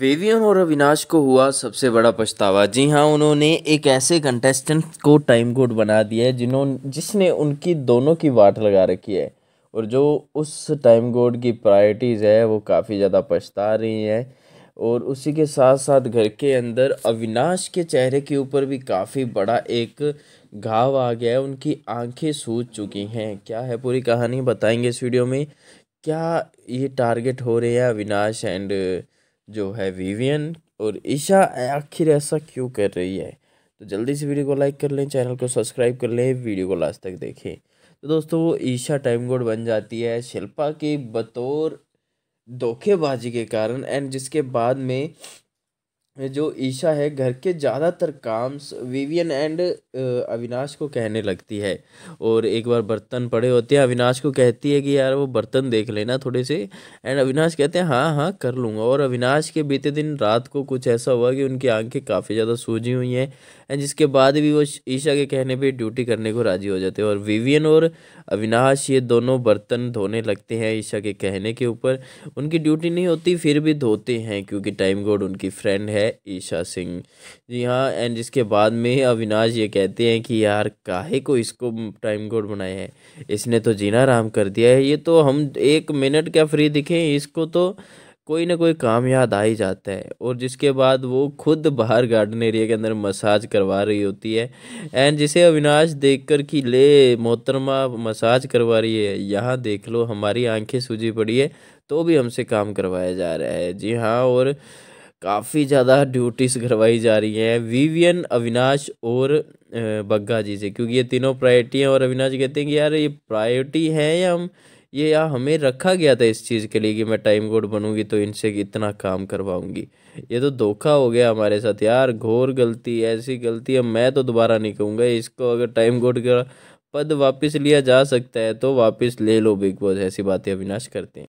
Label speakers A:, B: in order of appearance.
A: वेवियन और अविनाश को हुआ सबसे बड़ा पछतावा जी हाँ उन्होंने एक ऐसे कंटेस्टेंट को टाइम कोड बना दिया है जिन्होंने जिसने उनकी दोनों की वाट लगा रखी है और जो उस टाइम कोड की प्रायोरिटीज़ है वो काफ़ी ज़्यादा पछता रही हैं और उसी के साथ साथ घर के अंदर अविनाश के चेहरे के ऊपर भी काफ़ी बड़ा एक घाव आ गया है उनकी आंखें सूज चुकी हैं क्या है पूरी कहानी बताएंगे इस वीडियो में क्या ये टारगेट हो रहे हैं अविनाश एंड जो है विवियन और ईशा आखिर ऐसा क्यों कर रही है तो जल्दी से वीडियो को लाइक कर लें चैनल को सब्सक्राइब कर लें वीडियो को लास्ट तक देखें तो दोस्तों वो ईशा टाइम गोड बन जाती है शिल्पा की बतौर धोखेबाजी के कारण एंड जिसके बाद में जो ईशा है घर के ज़्यादातर काम विवियन एंड अविनाश को कहने लगती है और एक बार बर्तन पड़े होते हैं अविनाश को कहती है कि यार वो बर्तन देख लेना थोड़े से एंड अविनाश कहते हैं हाँ हाँ कर लूँगा और अविनाश के बीते दिन रात को कुछ ऐसा हुआ कि उनकी आंखें काफ़ी ज़्यादा सूजी हुई हैं एंड जिसके बाद भी वो ईशा के कहने पे ड्यूटी करने को राजी हो जाते हैं और विवियन और अविनाश ये दोनों बर्तन धोने लगते हैं ईशा के कहने के ऊपर उनकी ड्यूटी नहीं होती फिर भी धोते हैं क्योंकि टाइम गोड उनकी फ्रेंड है ईशा सिंह जी हाँ एंड जिसके बाद में अविनाश ये कहते हैं कि यार काहे को इसको टाइम गोड बनाया है इसने तो जीना राम कर दिया है ये तो हम एक मिनट क्या फ्री दिखें इसको तो कोई ना कोई काम याद आ ही जाता है और जिसके बाद वो खुद बाहर गार्डन एरिया के अंदर मसाज करवा रही होती है एंड जिसे अविनाश देखकर कि ले मोहतरमा मसाज करवा रही है यहाँ देख लो हमारी आंखें सूजी पड़ी है तो भी हमसे काम करवाया जा रहा है जी हाँ और काफ़ी ज़्यादा ड्यूटीज़ करवाई जा रही हैं विवियन अविनाश और बग्गा जी से क्योंकि ये तीनों प्रायोरिटी हैं और अविनाश कहते हैं कि यार ये प्रायोरिटी है या हम ये यहाँ हमें रखा गया था इस चीज़ के लिए कि मैं टाइम कोड बनूंगी तो इनसे इतना काम करवाऊंगी ये तो धोखा हो गया हमारे साथ यार घोर गलती ऐसी गलती है मैं तो दोबारा नहीं कहूँगा इसको अगर टाइम कोड का पद वापस लिया जा सकता है तो वापस ले लो बिग बॉस ऐसी बातें अविनाश करते हैं